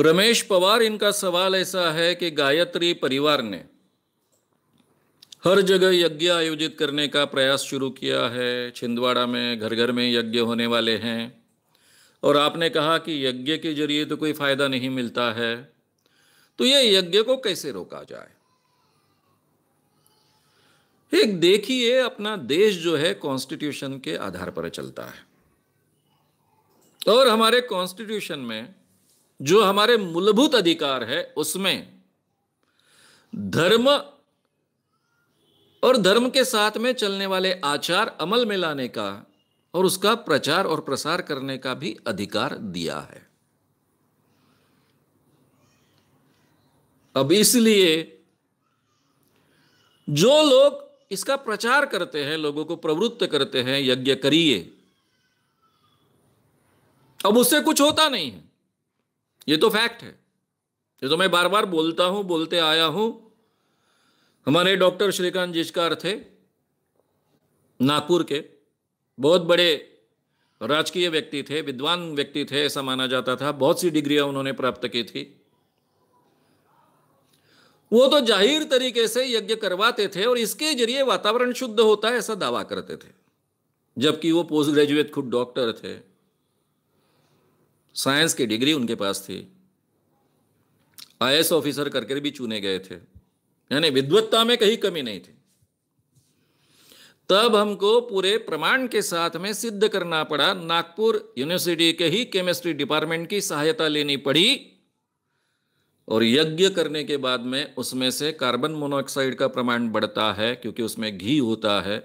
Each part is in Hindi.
रमेश पवार इनका सवाल ऐसा है कि गायत्री परिवार ने हर जगह यज्ञ आयोजित करने का प्रयास शुरू किया है छिंदवाड़ा में घर घर में यज्ञ होने वाले हैं और आपने कहा कि यज्ञ के जरिए तो कोई फायदा नहीं मिलता है तो ये यज्ञ को कैसे रोका जाए एक देखिए अपना देश जो है कॉन्स्टिट्यूशन के आधार पर चलता है और हमारे कॉन्स्टिट्यूशन में जो हमारे मूलभूत अधिकार है उसमें धर्म और धर्म के साथ में चलने वाले आचार अमल में लाने का और उसका प्रचार और प्रसार करने का भी अधिकार दिया है अब इसलिए जो लोग इसका प्रचार करते हैं लोगों को प्रवृत्त करते हैं यज्ञ करिए अब उससे कुछ होता नहीं है ये तो फैक्ट है ये तो मैं बार बार बोलता हूं बोलते आया हूं हमारे डॉक्टर श्रीकांत जिचकार थे नागपुर के बहुत बड़े राजकीय व्यक्ति थे विद्वान व्यक्ति थे ऐसा माना जाता था बहुत सी डिग्रियां उन्होंने प्राप्त की थी वो तो जाहिर तरीके से यज्ञ करवाते थे और इसके जरिए वातावरण शुद्ध होता है ऐसा दावा करते थे जबकि वो पोस्ट ग्रेजुएट खुद डॉक्टर थे साइंस की डिग्री उनके पास थी आई ऑफिसर करके भी चुने गए थे यानी विद्वत्ता में कहीं कमी नहीं थी तब हमको पूरे प्रमाण के साथ में सिद्ध करना पड़ा नागपुर यूनिवर्सिटी के ही केमिस्ट्री डिपार्टमेंट की सहायता लेनी पड़ी और यज्ञ करने के बाद में उसमें से कार्बन मोनोऑक्साइड का प्रमाण बढ़ता है क्योंकि उसमें घी होता है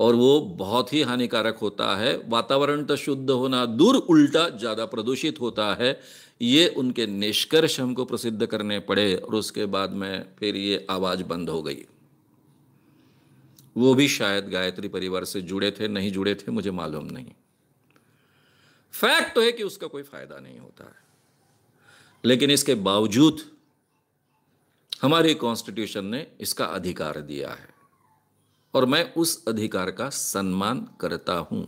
और वो बहुत ही हानिकारक होता है वातावरण तो शुद्ध होना दूर उल्टा ज़्यादा प्रदूषित होता है ये उनके निष्कर्ष हमको प्रसिद्ध करने पड़े और उसके बाद में फिर ये आवाज़ बंद हो गई वो भी शायद गायत्री परिवार से जुड़े थे नहीं जुड़े थे मुझे मालूम नहीं फैक्ट तो है कि उसका कोई फायदा नहीं होता है लेकिन इसके बावजूद हमारे कॉन्स्टिट्यूशन ने इसका अधिकार दिया है और मैं उस अधिकार का सम्मान करता हूं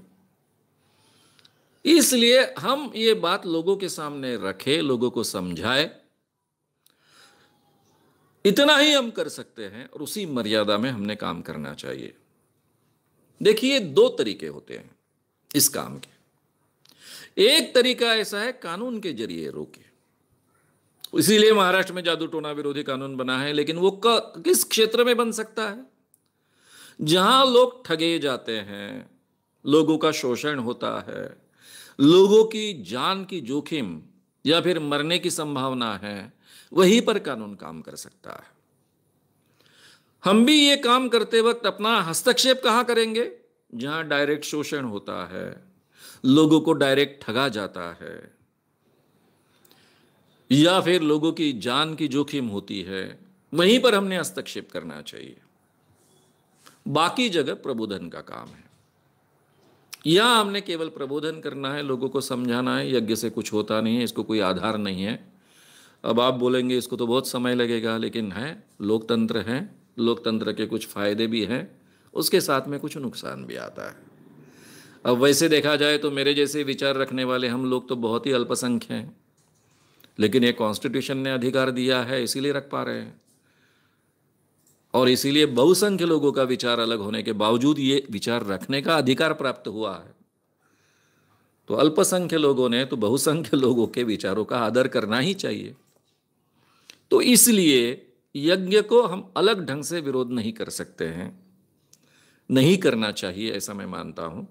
इसलिए हम ये बात लोगों के सामने रखे लोगों को समझाए इतना ही हम कर सकते हैं और उसी मर्यादा में हमने काम करना चाहिए देखिए दो तरीके होते हैं इस काम के एक तरीका ऐसा है कानून के जरिए रोके इसीलिए महाराष्ट्र में जादू टोना विरोधी कानून बना है लेकिन वो किस क्षेत्र में बन सकता है जहां लोग ठगे जाते हैं लोगों का शोषण होता है लोगों की जान की जोखिम या फिर मरने की संभावना है वहीं पर कानून काम कर सकता है हम भी ये काम करते वक्त अपना हस्तक्षेप कहां करेंगे जहां डायरेक्ट शोषण होता है लोगों को डायरेक्ट ठगा जाता है या फिर लोगों की जान की जोखिम होती है वहीं पर हमने हस्तक्षेप करना चाहिए बाकी जगह प्रबोधन का काम है या हमने केवल प्रबोधन करना है लोगों को समझाना है यज्ञ से कुछ होता नहीं है इसको कोई आधार नहीं है अब आप बोलेंगे इसको तो बहुत समय लगेगा लेकिन है लोकतंत्र है लोकतंत्र के कुछ फायदे भी हैं उसके साथ में कुछ नुकसान भी आता है अब वैसे देखा जाए तो मेरे जैसे विचार रखने वाले हम लोग तो बहुत ही अल्पसंख्य हैं लेकिन ये कॉन्स्टिट्यूशन ने अधिकार दिया है इसीलिए रख पा रहे हैं और इसीलिए बहुसंख्य लोगों का विचार अलग होने के बावजूद ये विचार रखने का अधिकार प्राप्त हुआ है तो अल्पसंख्य लोगों ने तो बहुसंख्य लोगों के विचारों का आदर करना ही चाहिए तो इसलिए यज्ञ को हम अलग ढंग से विरोध नहीं कर सकते हैं नहीं करना चाहिए ऐसा मैं मानता हूं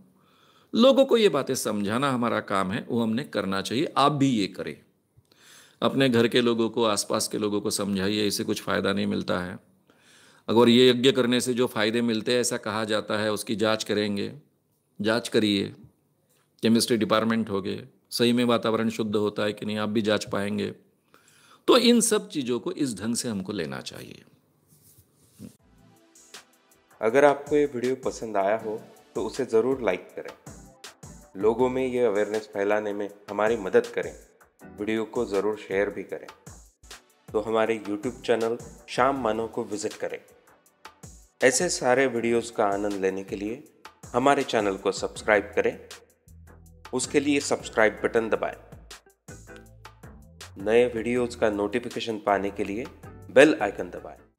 लोगों को ये बातें समझाना हमारा काम है वो हमने करना चाहिए आप भी ये करें अपने घर के लोगों को आसपास के लोगों को समझाइए इससे कुछ फ़ायदा नहीं मिलता है अगर ये यज्ञ करने से जो फायदे मिलते हैं ऐसा कहा जाता है उसकी जांच करेंगे जांच करिए केमिस्ट्री डिपार्टमेंट हो गए सही में वातावरण शुद्ध होता है कि नहीं आप भी जांच पाएंगे तो इन सब चीज़ों को इस ढंग से हमको लेना चाहिए अगर आपको ये वीडियो पसंद आया हो तो उसे ज़रूर लाइक करें लोगों में ये अवेयरनेस फैलाने में हमारी मदद करें वीडियो को ज़रूर शेयर भी करें तो हमारे यूट्यूब चैनल शाम मानो को विज़िट करें ऐसे सारे वीडियोस का आनंद लेने के लिए हमारे चैनल को सब्सक्राइब करें उसके लिए सब्सक्राइब बटन दबाएं। नए वीडियोस का नोटिफिकेशन पाने के लिए बेल आइकन दबाएं।